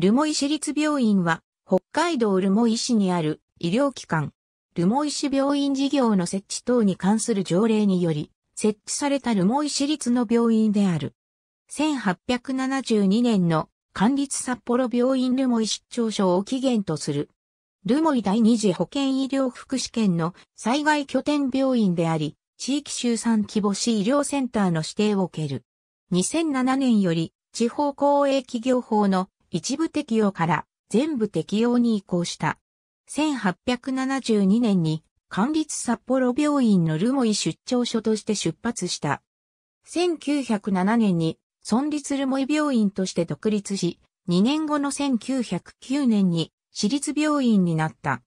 留萌市立病院は、北海道留萌市にある医療機関、留萌市病院事業の設置等に関する条例により、設置された留萌市立の病院である。1872年の管立札幌病院留萌出張所を起源とする。留萌第二次保健医療福祉圏の災害拠点病院であり、地域集散規模市医療センターの指定を受ける。2007年より地方公営企業法の一部適用から全部適用に移行した。1872年に管理札幌病院の留萌出張所として出発した。1907年に村立留萌病院として独立し、2年後の1909年に私立病院になった。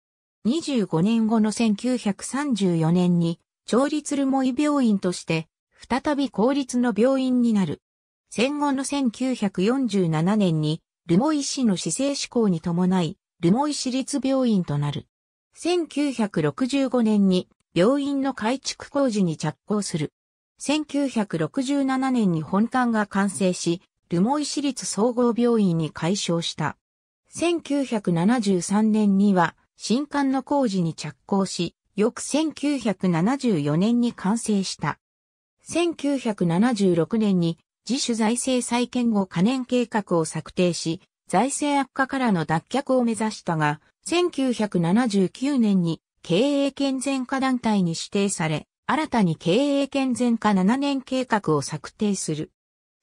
25年後の1934年に、町立留萌病院として、再び公立の病院になる。戦後の1947年に、ルモイ市の市政施行に伴い、ルモイ市立病院となる。1965年に病院の改築工事に着工する。1967年に本館が完成し、ルモイ市立総合病院に改称した。1973年には新館の工事に着工し、翌1974年に完成した。1976年に自主財政再建後可燃計画を策定し、財政悪化からの脱却を目指したが、1979年に経営健全化団体に指定され、新たに経営健全化7年計画を策定する。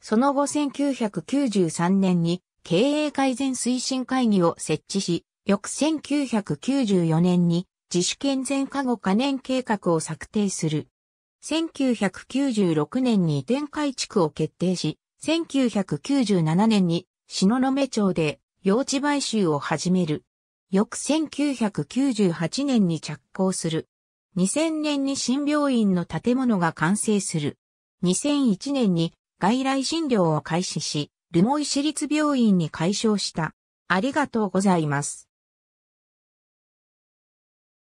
その後1993年に経営改善推進会議を設置し、翌1994年に自主健全化後可燃計画を策定する。1996年に移転改築を決定し、1997年に篠目町で用地買収を始める。翌1998年に着工する。2000年に新病院の建物が完成する。2001年に外来診療を開始し、留萌市立病院に解消した。ありがとうございます。